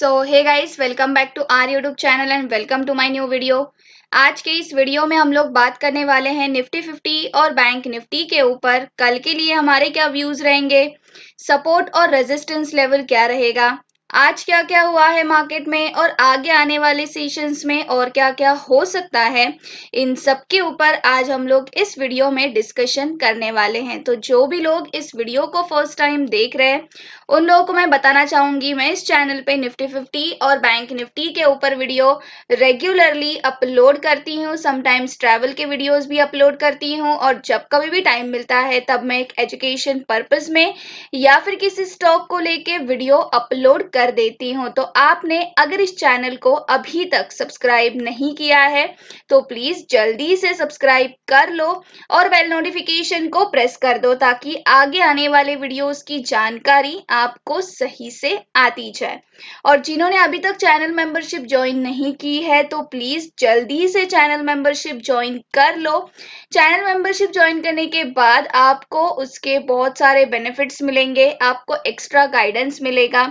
So hey guys welcome back to our YouTube channel and welcome to my new video आज के इस video में हम लोग बात करने वाले हैं निफ्टी 50 और बैंक निफ्टी के ऊपर कल के लिए हमारे क्या व्यूज रहेंगे सपोर्ट और रेजिस्टेंस लेवल क्या रहेगा आज क्या क्या हुआ है मार्केट में और आगे आने वाले सेशंस में और क्या क्या हो सकता है इन सब के ऊपर आज हम लोग इस वीडियो में डिस्कशन करने वाले हैं तो जो भी लोग इस वीडियो को फर्स्ट टाइम देख रहे हैं उन लोगों को मैं बताना चाहूंगी मैं इस चैनल पे निफ्टी फिफ्टी और बैंक निफ्टी के ऊपर वीडियो रेगुलरली अपलोड करती हूँ समटाइम्स ट्रैवल के वीडियोज भी अपलोड करती हूँ और जब कभी भी टाइम मिलता है तब मैं एक एजुकेशन पर्पज में या फिर किसी स्टॉक को लेके वीडियो अपलोड कर कर देती हूँ तो आपने अगर इस चैनल को अभी तक सब्सक्राइब नहीं किया है तो प्लीज जल्दी से सब्सक्राइब कर लो और बेल नोटिफिकेशन को प्रेस कर दो ताकि आगे आने वाले वीडियोस की जानकारी आपको सही से आती जाए और जिन्होंने अभी तक चैनल मेंबरशिप ज्वाइन नहीं की है तो प्लीज जल्दी से चैनल मेंबरशिप ज्वाइन कर लो चैनल मेंबरशिप ज्वाइन करने के बाद आपको उसके बहुत सारे बेनिफिट्स मिलेंगे आपको एक्स्ट्रा गाइडेंस मिलेगा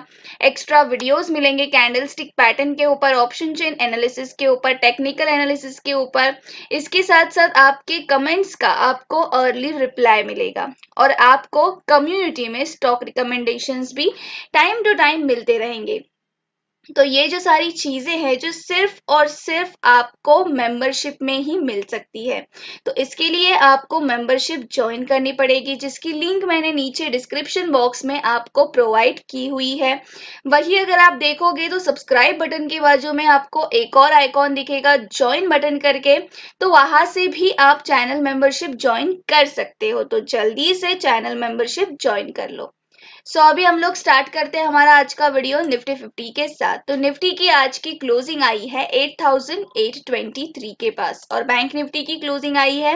एक्स्ट्रा वीडियोस मिलेंगे कैंडल स्टिक पैटर्न के ऊपर ऑप्शन चेन एनालिसिस के ऊपर टेक्निकल एनालिसिस के ऊपर इसके साथ साथ आपके कमेंट्स का आपको अर्ली रिप्लाई मिलेगा और आपको कम्युनिटी में स्टॉक रिकमेंडेशंस भी टाइम टू टाइम मिलते रहेंगे तो ये जो सारी चीज़ें हैं जो सिर्फ और सिर्फ आपको मेंबरशिप में ही मिल सकती है तो इसके लिए आपको मेंबरशिप ज्वाइन करनी पड़ेगी जिसकी लिंक मैंने नीचे डिस्क्रिप्शन बॉक्स में आपको प्रोवाइड की हुई है वही अगर आप देखोगे तो सब्सक्राइब बटन के बाजू में आपको एक और आइकॉन दिखेगा ज्वाइन बटन करके तो वहां से भी आप चैनल मेंबरशिप ज्वाइन कर सकते हो तो जल्दी से चैनल मेंबरशिप ज्वाइन कर लो सो so, अभी हम लोग स्टार्ट करते हैं हमारा आज का वीडियो निफ्टी फिफ्टी के साथ तो निफ्टी की आज की क्लोजिंग आई है 8,823 के पास और बैंक निफ्टी की क्लोजिंग आई है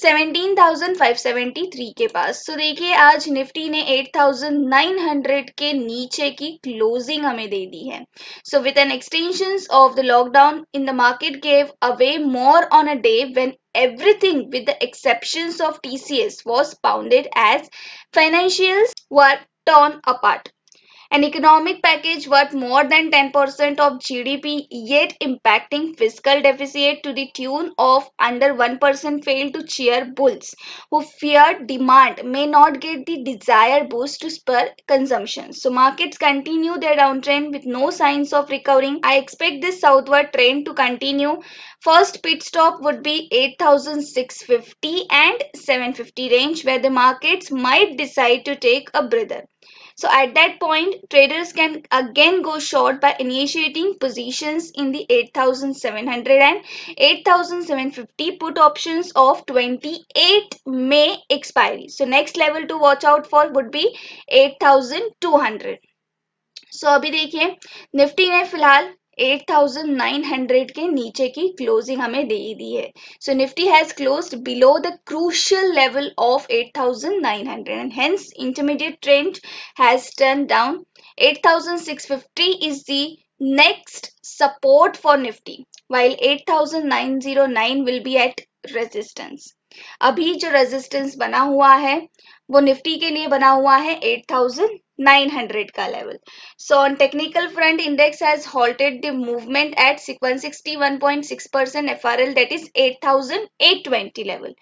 17,573 के पास तो so, देखिए आज निफ्टी ने 8,900 के नीचे की क्लोजिंग हमें दे दी है so with an extension of the lockdown in the market gave away more on a day when everything with the exceptions of TCS was pounded as financials were torn apart an economic package worth more than 10% of GDP yet impacting fiscal deficit to the tune of under 1% failed to cheer bulls who feared demand may not get the desired boost to spur consumption. So markets continue their downtrend with no signs of recovering. I expect this southward trend to continue. First pit stop would be 8650 and 750 range where the markets might decide to take a breather. So at that point, traders can again go short by initiating positions in the 8,700 and 8,750 put options of 28 May expiry. So next level to watch out for would be 8,200. so, अभी देखिए Nifty ने फिलहाल 8,900 के नीचे की closing हमें दे दी है so Nifty has closed below the crucial level of 8,900 and hence intermediate trend has turn down 8,650 is the next support for Nifty while 8909 will be at resistance अभी जो रेजिस्टेंस बना हुआ है वो निफ्टी के लिए बना हुआ है 8,900 का level so on technical front index has halted the movement at 161.6 percent F R L that is 8,820 level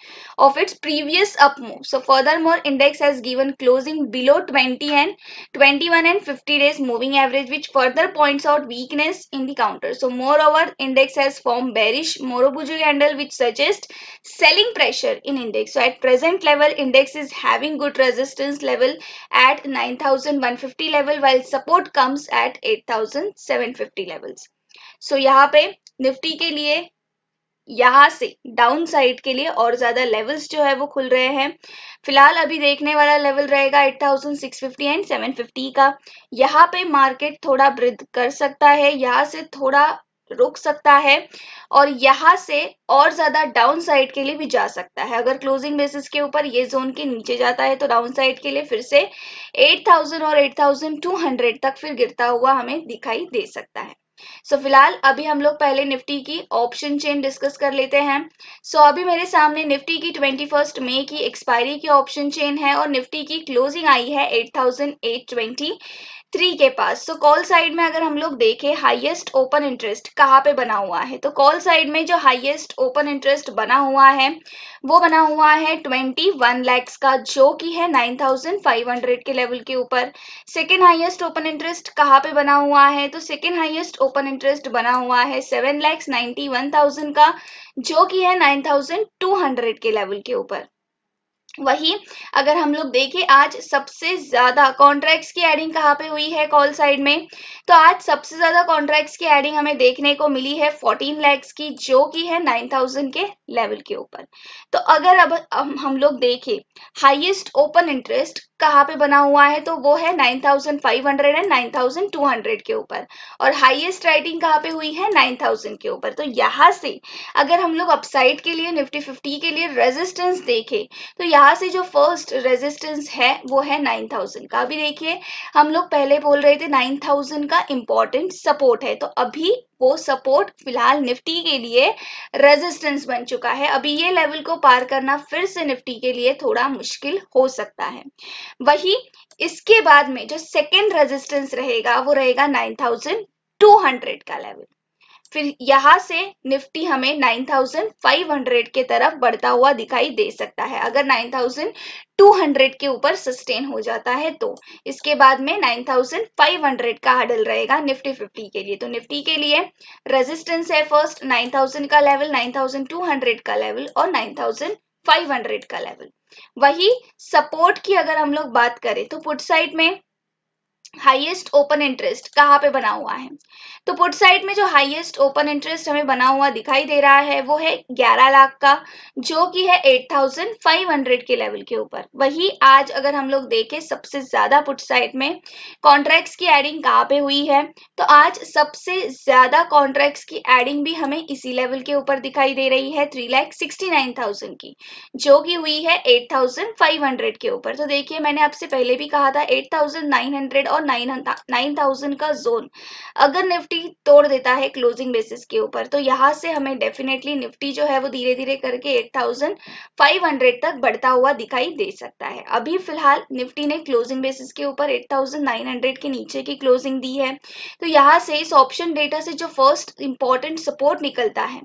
of its previous up move so further more index has given closing below 20 and 21 and 50 days moving average which further points out weakness in the so more over index has form bearish marubozu candle which suggest selling pressure in index so at present level index is having having good resistance level at 9150 level while support comes at 8750 levels. So यहाँ पे Nifty के लिए यहाँ से down side के लिए और ज्यादा लेवल्स जो है वो खुल रहे हैं फिलहाल अभी देखने वाला लेवल रहेगा 8650 एंड 750 का यहाँ पे मार्केट थोड़ा वृद्ध कर सकता है यहाँ से थोड़ा रोक सकता है और यहाँ से और ज्यादा डाउन साइड के लिए भी जा सकता है अगर क्लोजिंग बेसिस के ऊपर ये जोन के नीचे जाता है तो डाउन साइड के लिए फिर से 8000 और 8200 तक फिर गिरता हुआ हमें दिखाई दे सकता है सो so, फिलहाल अभी हम लोग पहले निफ्टी की ऑप्शन चेन डिस्कस कर लेते हैं सो so, अभी मेरे सामने निफ्टी की ट्वेंटी फर्स्ट मे की एक्सपायरी की ऑप्शन चेन है और निफ्टी की क्लोजिंग आई है ट्वेंटी थ्री के पास सो कॉल साइड में अगर हम लोग देखें हाईएस्ट ओपन इंटरेस्ट कहाँ पे बना हुआ है तो कॉल साइड में जो हाईएस्ट ओपन इंटरेस्ट बना हुआ है वो बना हुआ है ट्वेंटी वन लैक्स का जो कि है नाइन थाउजेंड फाइव हंड्रेड के लेवल के ऊपर सेकेंड हाईएस्ट ओपन इंटरेस्ट कहाँ पे बना हुआ है तो सेकेंड हाईएस्ट ओपन इंटरेस्ट बना हुआ है seven lakhs ninety one thousand का जो कि है नाइन थाउजेंड टू हंड्रेड के लेवल के ऊपर वही अगर हम लोग देखें आज सबसे ज्यादा कॉन्ट्रैक्ट्स की एडिंग कहाँ पे हुई है कॉल साइड में तो आज सबसे ज्यादा कॉन्ट्रैक्ट्स की एडिंग हमें देखने को मिली है 14 लैक्स की जो कि है 9000 के लेवल के ऊपर तो अगर अब हम लोग देखें हाईएस्ट ओपन इंटरेस्ट कहाँ पे बना हुआ है तो वो है 9500 एंड 9200 के ऊपर और हाईएस्ट राइटिंग कहाँ पे हुई है 9000 के ऊपर तो यहाँ से अगर हम लोग अपसाइड के लिए निफ्टी 50 के लिए रेजिस्टेंस देखें तो यहाँ से जो फर्स्ट रेजिस्टेंस है वो है 9000 का अभी देखिए हम लोग पहले बोल रहे थे 9000 का इंपॉर्टेंट सपोर्ट है तो अभी वो सपोर्ट फिलहाल निफ्टी के लिए रेजिस्टेंस बन चुका है अभी ये लेवल को पार करना फिर से निफ्टी के लिए थोड़ा मुश्किल हो सकता है वही इसके बाद में जो सेकेंड रेजिस्टेंस रहेगा वो रहेगा नाइन थाउजेंड टू हंड्रेड का लेवल फिर यहाँ से निफ्टी हमें 9,500 के तरफ बढ़ता हुआ दिखाई दे सकता है अगर 9,200 के ऊपर सस्टेन हो जाता है तो इसके बाद में 9,500 का हडल रहेगा निफ्टी 50 के लिए तो निफ्टी के लिए रेजिस्टेंस है फर्स्ट 9,000 का लेवल 9,200 का लेवल और 9,500 का लेवल वही सपोर्ट की अगर हम लोग बात करें तो पुट साइड में हाईएस्ट ओपन इंटरेस्ट कहाँ पे बना हुआ है तो पुट साइड में जो हाईएस्ट ओपन इंटरेस्ट हमें बना हुआ दिखाई दे रहा है वो है 11 लाख का जो कि है 8,500 के लेवल के ऊपर वही आज अगर हम लोग देखें सबसे ज्यादा पुट साइड में कॉन्ट्रैक्ट्स की एडिंग कहाँ पे हुई है तो आज सबसे ज्यादा कॉन्ट्रैक्ट्स की एडिंग भी हमें इसी लेवल के ऊपर दिखाई दे रही है three lakh sixty nine thousand की जो की हुई है एट थाउजेंड फाइव हंड्रेड के ऊपर तो देखिए मैंने आपसे पहले भी कहा था एट थाउजेंड नाइन हंड्रेड और और नाइन थाउजेंड का जोन अगर निफ्टी तोड़ देता है क्लोजिंग बेसिस के ऊपर तो यहाँ से हमें डेफिनेटली निफ्टी जो है वो धीरे धीरे करके एट थाउजेंड फाइव हंड्रेड तक बढ़ता हुआ दिखाई दे सकता है अभी फिलहाल निफ्टी ने क्लोजिंग बेसिस के ऊपर एट थाउजेंड नाइन हंड्रेड के नीचे की क्लोजिंग दी है तो यहाँ से इस ऑप्शन डेटा से जो फर्स्ट इंपॉर्टेंट सपोर्ट निकलता है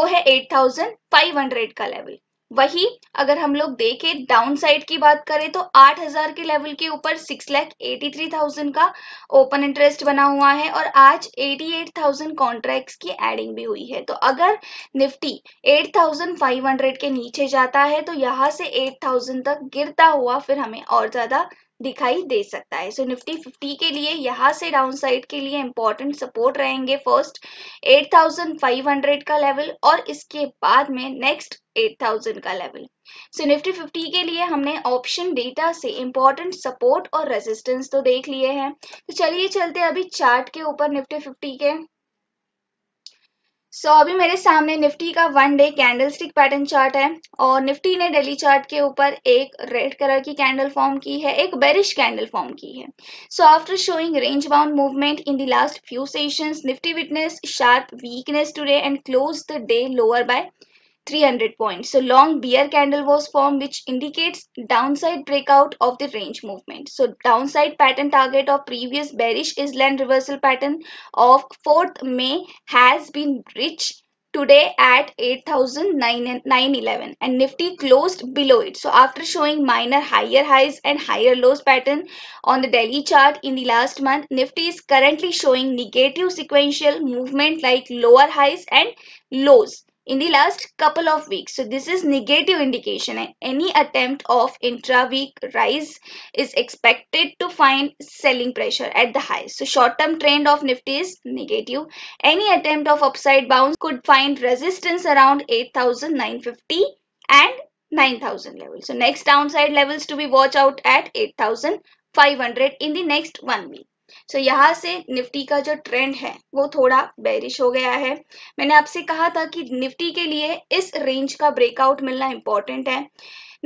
वो है एट थाउजेंड फाइव हंड्रेड का लेवल वही अगर हम लोग देखें डाउन साइड की बात करें तो 8000 के लेवल के ऊपर six lakh eighty three thousand का ओपन इंटरेस्ट बना हुआ है और आज एटी एट थाउजेंड कॉन्ट्रैक्ट्स की एडिंग भी हुई है तो अगर Nifty eight thousand five hundred के नीचे जाता है तो यहाँ से एट थाउजेंड तक गिरता हुआ फिर हमें और ज्यादा दिखाई दे सकता है सो निफ्टी फिफ्टी के लिए यहाँ से डाउन साइड के लिए इंपॉर्टेंट सपोर्ट रहेंगे फर्स्ट 8,500 का लेवल और इसके बाद में नेक्स्ट 8,000 का लेवल सो निफ्टी फिफ्टी के लिए हमने ऑप्शन डेटा से इंपॉर्टेंट सपोर्ट और रेजिस्टेंस तो देख लिए हैं तो चलिए चलते अभी चार्ट के ऊपर निफ्टी फिफ्टी के सो so, अभी मेरे सामने निफ्टी का one day candlestick pattern chart है और निफ्टी ने डेली चार्ट के ऊपर एक रेड कलर की कैंडल फॉर्म की है एक बेरिश कैंडल फॉर्म की है so after showing range bound movement in the last few sessions Nifty witness sharp weakness today and close the day lower by 300 points. So long bear candle was formed which indicates downside breakout of the range movement. So downside pattern target of previous bearish island reversal pattern of 4th May has been reached today at 8911 and nifty closed below it so after showing minor higher highs and higher lows pattern on the daily chart in the last month nifty is currently showing negative sequential movement like lower highs and lows in the last couple of weeks. So this is negative indication and any attempt of intra-week rise is expected to find selling pressure at the highs. So short-term trend of Nifty is negative. Any attempt of upside bounce could find resistance around 8,950 and 9,000 levels. So next downside levels to be watch out at 8,500 in the next one week. So तो so, यहाँ से Nifty का जो trend है वो थोड़ा बैरिश हो गया है मैंने आपसे कहा था कि निफ्टी के लिए इस रेंज का ब्रेकआउट मिलना इंपॉर्टेंट है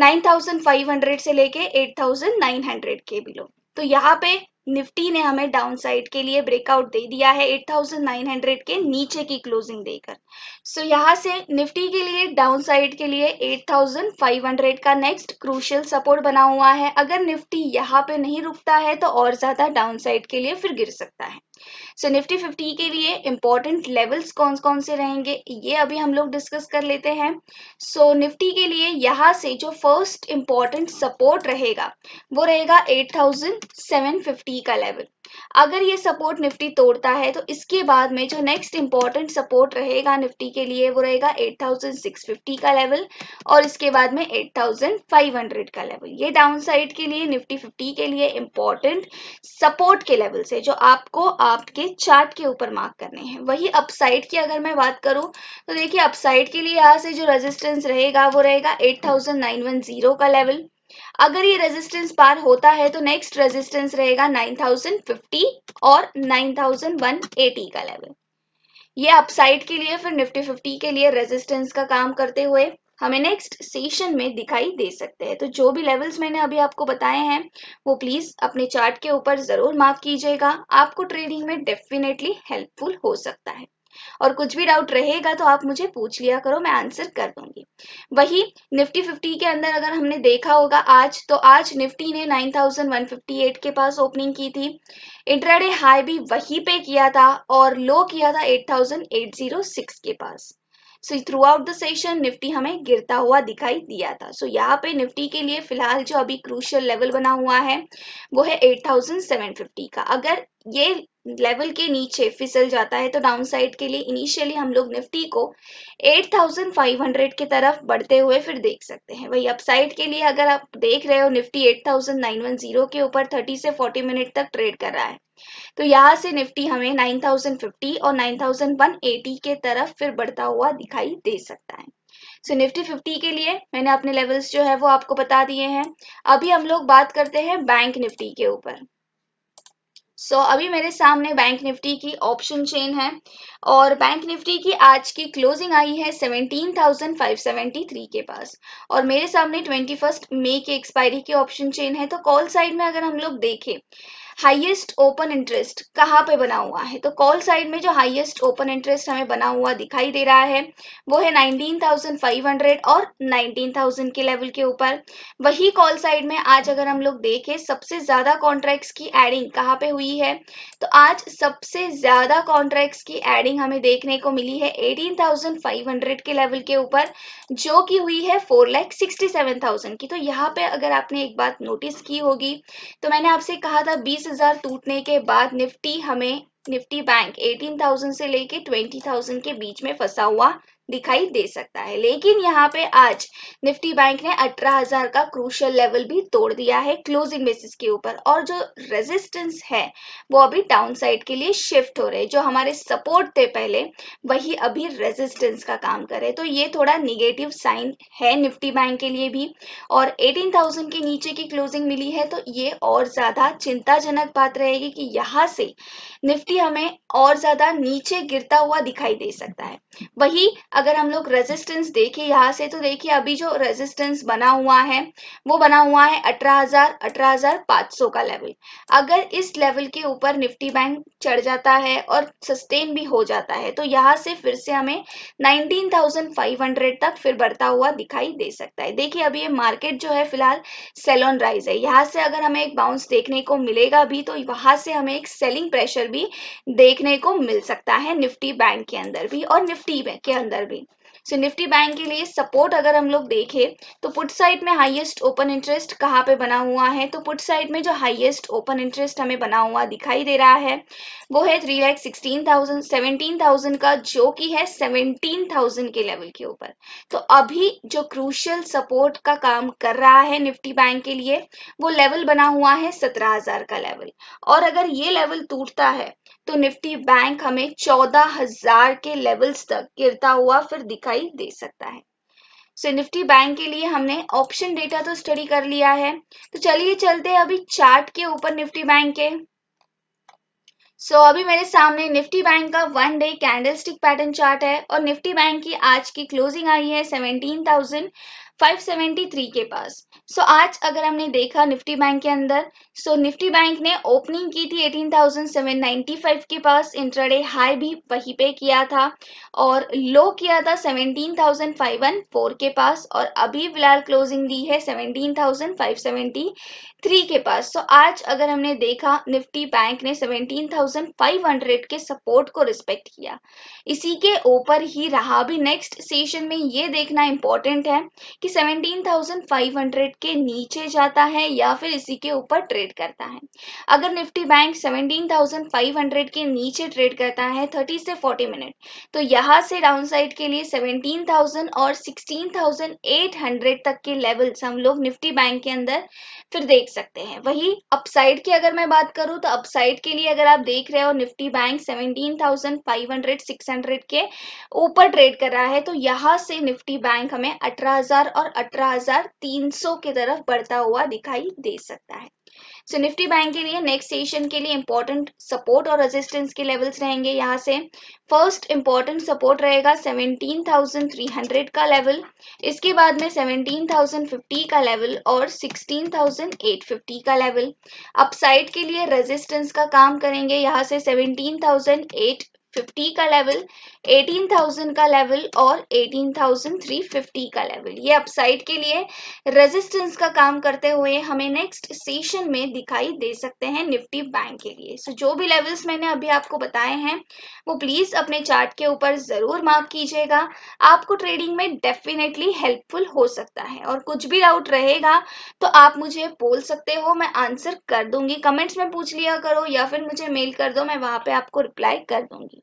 9500 से लेके 8900 के बिलो तो यहाँ पे निफ्टी ने हमें डाउनसाइड के लिए ब्रेकआउट दे दिया है 8,900 के नीचे की क्लोजिंग देकर सो so, यहाँ से निफ्टी के लिए डाउनसाइड के लिए 8,500 का नेक्स्ट क्रूशियल सपोर्ट बना हुआ है अगर निफ्टी यहाँ पे नहीं रुकता है तो और ज़्यादा डाउनसाइड के लिए फिर गिर सकता है सो निफ्टी फिफ्टी के लिए इंपॉर्टेंट लेवल्स कौन कौन से रहेंगे ये अभी हम लोग डिस्कस कर लेते हैं सो so, निफ्टी के लिए यहाँ से जो फर्स्ट इंपॉर्टेंट सपोर्ट रहेगा वो रहेगा एट बी का लेवल अगर ये सपोर्ट निफ्टी तोड़ता है तो इसके बाद में जो नेक्स्ट इंपॉर्टेंट सपोर्ट रहेगा निफ्टी के लिए वो रहेगा 8650 का लेवल और इसके बाद में 8500 का लेवल ये डाउनसाइड के लिए निफ्टी 50 के लिए इंपॉर्टेंट सपोर्ट के लेवल से जो आपको आपके चार्ट के ऊपर मार्क करने हैं वही अपसाइड की अगर मैं बात करूं तो देखिए अपसाइड के लिए यहाँ से जो रेजिस्टेंस रहेगा वो रहेगा एट का लेवल अगर ये रेजिस्टेंस पार होता है तो नेक्स्ट रेजिस्टेंस रहेगा 9050 और 9180 का लेवल ये अपसाइड के लिए फिर निफ्टी 50 के लिए रेजिस्टेंस का काम करते हुए हमें नेक्स्ट सेशन में दिखाई दे सकते हैं तो जो भी लेवल्स मैंने अभी आपको बताए हैं वो प्लीज अपने चार्ट के ऊपर जरूर मार्क कीजिएगा आपको ट्रेडिंग में डेफिनेटली हेल्पफुल हो सकता है और कुछ भी डाउट रहेगा तो आप मुझे पूछ लिया करो मैं आंसर कर दूंगी वही निफ्टी फिफ्टी के अंदर अगर हमने देखा होगा आज तो आज निफ्टी ने 9158 के पास ओपनिंग की थी इंटरडे हाई भी वही पे किया था और लो किया था 8806 के पास throughout the session Nifty हमें गिरता हुआ दिखाई दिया था सो so, यहाँ पे निफ्टी के लिए फिलहाल जो अभी क्रूशियल लेवल बना हुआ है वो है 8750 का अगर ये लेवल के नीचे फिसल जाता है तो डाउन साइड के लिए इनिशियली हम लोग निफ्टी को 8,500 की तरफ बढ़ते हुए फिर देख सकते हैं वही अपसाइड के लिए अगर आप देख रहे हो निफ्टी 8,910 के ऊपर 30 से 40 मिनट तक ट्रेड कर रहा है तो यहाँ से निफ्टी हमें 9,050 और 9,180 के तरफ फिर बढ़ता हुआ दिखाई दे सकता है सो निफ्टी 50 के लिए मैंने अपने लेवल्स जो है वो आपको बता दिए हैं अभी हम लोग बात करते हैं बैंक निफ्टी के ऊपर सो so, अभी मेरे सामने बैंक निफ्टी की ऑप्शन चेन है और बैंक निफ्टी की आज की क्लोजिंग आई है 17,573 के पास और मेरे सामने 21 मई की एक्सपायरी की ऑप्शन चेन है तो कॉल साइड में अगर हम लोग देखें हाईएस्ट ओपन इंटरेस्ट कहाँ पे बना हुआ है तो कॉल साइड में जो हाईएस्ट ओपन इंटरेस्ट हमें बना हुआ दिखाई दे रहा है वो है 19,500 और 19,000 के लेवल के ऊपर वही कॉल साइड में आज अगर हम लोग देखें सबसे ज्यादा कॉन्ट्रैक्ट्स की एडिंग कहाँ पे हुई है तो आज सबसे ज्यादा कॉन्ट्रैक्ट्स की एडिंग हमें देखने को मिली है एटीन के लेवल के ऊपर जो की हुई है four lakh sixty seven thousand की तो यहाँ पे अगर आपने एक बात नोटिस की होगी तो मैंने आपसे कहा था बीस हजार टूटने के बाद निफ्टी हमें निफ्टी बैंक 18,000 से लेके 20,000 के बीच में फंसा हुआ दिखाई दे सकता है लेकिन यहाँ पे आज निफ्टी बैंक ने 18,000 का क्रूशल लेवल भी तोड़ दिया है क्लोजिंग बेसिस के ऊपर और जो रेजिस्टेंस है वो अभी डाउन साइड के लिए शिफ्ट हो रहे हैं जो हमारे सपोर्ट थे पहले वही अभी रेजिस्टेंस का काम कर रहे हैं तो ये थोड़ा निगेटिव साइन है निफ्टी बैंक के लिए भी और एटीन के नीचे की क्लोजिंग मिली है तो ये और ज्यादा चिंताजनक बात रहेगी कि यहाँ से निफ्टी हमें और ज्यादा नीचे गिरता हुआ दिखाई दे सकता है वही अगर हम लोग रेजिस्टेंस देखें यहाँ से तो देखिए अभी जो रेजिस्टेंस बना हुआ है वो बना हुआ है अठारह हजार अठारह हजार पाँच सौ का लेवल अगर इस लेवल के ऊपर निफ्टी बैंक चढ़ जाता है और सस्टेन भी हो जाता है तो यहाँ से फिर से हमें नाइनटीन थाउजेंड फाइव हंड्रेड तक फिर बढ़ता हुआ दिखाई दे सकता है देखिए अभी ये मार्केट जो है फिलहाल सेल ऑन राइज है यहाँ से अगर हमें एक बाउंस देखने को मिलेगा भी तो वहां से हमें एक सेलिंग प्रेशर भी देखने को मिल सकता है निफ्टी बैंक के अंदर भी और निफ्टी के अंदर भी सो निफ्टी बैंक के लिए सपोर्ट अगर हम लोग देखें तो पुट साइड में हाईएस्ट ओपन इंटरेस्ट कहाँ पे बना हुआ है तो पुट साइड में जो हाईएस्ट ओपन इंटरेस्ट हमें बना हुआ दिखाई दे रहा है वो है three lakh sixteen thousand seventeen thousand का जो कि है सेवनटीन थाउजेंड के लेवल के ऊपर तो अभी जो क्रूशियल सपोर्ट का काम कर रहा है निफ्टी बैंक के लिए वो लेवल बना हुआ है सत्रह हजार का लेवल और अगर ये लेवल टूटता है तो निफ्टी बैंक हमें चौदह हजार के लेवल्स तक गिरता हुआ फिर दिखाई दे सकता है सो निफ्टी बैंक के लिए हमने ऑप्शन डेटा तो स्टडी कर लिया है तो चलिए चलते हैं अभी चार्ट के ऊपर निफ्टी बैंक के सो so, अभी मेरे सामने निफ्टी बैंक का one day candlestick pattern chart है और निफ्टी बैंक की आज की क्लोजिंग आई है सेवनटीन थाउजेंड 573 के पास सो so, आज अगर हमने देखा निफ्टी बैंक के अंदर सो so, निफ्टी बैंक ने ओपनिंग की थी 18,795 के पास इंट्राडे हाई भी वहीं पे किया था और लो किया था 17,514 के पास और अभी फिलहाल क्लोजिंग दी है 17,573 के पास सो so, आज अगर हमने देखा निफ्टी बैंक ने 17,500 के सपोर्ट को रिस्पेक्ट किया इसी के ऊपर ही रहा भी नेक्स्ट सेशन में ये देखना इंपॉर्टेंट है कि 17,500 के नीचे जाता है या फिर इसी के ऊपर ट्रेड करता है अगर निफ्टी बैंक 17,500 के नीचे ट्रेड करता है 30 से 40 मिनट तो यहाँ से डाउनसाइड के लिए 17,000 और 16,800 तक के लेवल्स हम लोग निफ्टी बैंक के अंदर फिर देख सकते हैं वही अपसाइड की अगर मैं बात करूँ तो अपसाइड के लिए अगर आप देख रहे हो निफ्टी बैंक सेवनटीन थाउजेंड के ऊपर ट्रेड कर रहा है तो यहाँ से निफ्टी बैंक हमें अठारह और 18,300 की तरफ बढ़ता हुआ दिखाई दे सकता है सो निफ्टी बैंक के लिए नेक्स्ट सेशन के लिए इंपॉर्टेंट सपोर्ट और रेजिस्टेंस के लेवल्स रहेंगे यहाँ से फर्स्ट इंपॉर्टेंट सपोर्ट रहेगा 17,300 का लेवल इसके बाद में 17,050 का लेवल और 16,850 का लेवल अपसाइड के लिए रेजिस्टेंस का काम करेंगे यहाँ से फिफ्टी का लेवल एटीन थाउजेंड का लेवल और एटीन थाउजेंड थ्री फिफ्टी का लेवल ये अपसाइड के लिए रेजिस्टेंस का काम करते हुए हमें नेक्स्ट सेशन में दिखाई दे सकते हैं निफ्टी बैंक के लिए सो so, जो भी लेवल्स मैंने अभी आपको बताए हैं वो प्लीज अपने चार्ट के ऊपर जरूर मार्क कीजिएगा आपको ट्रेडिंग में डेफिनेटली हेल्पफुल हो सकता है और कुछ भी डाउट रहेगा तो आप मुझे बोल सकते हो मैं आंसर कर दूंगी कमेंट्स में पूछ लिया करो या फिर मुझे मेल कर दो मैं वहां पे आपको रिप्लाई कर दूंगी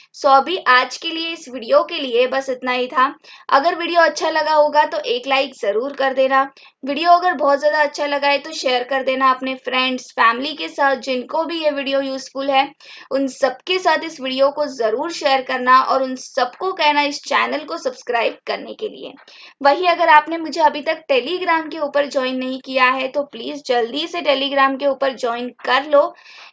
सो so, अभी आज के लिए इस वीडियो के लिए बस इतना ही था अगर वीडियो अच्छा लगा होगा तो एक लाइक ज़रूर कर देना वीडियो अगर बहुत ज़्यादा अच्छा लगा है तो शेयर कर देना अपने फ्रेंड्स फैमिली के साथ जिनको भी ये वीडियो यूज़फुल है उन सबके साथ इस वीडियो को ज़रूर शेयर करना और उन सबको कहना इस चैनल को सब्सक्राइब करने के लिए वही अगर आपने मुझे अभी तक टेलीग्राम के ऊपर ज्वाइन नहीं किया है तो प्लीज़ जल्दी से टेलीग्राम के ऊपर ज्वाइन कर लो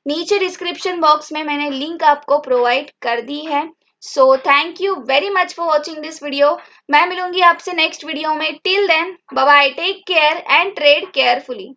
नीचे डिस्क्रिप्शन बॉक्स में मैंने लिंक आपको प्रोवाइड कर दी है so thank you very much for watching this video मैं मिलूंगी आपसे नेक्स्ट वीडियो में till then bye take care and trade carefully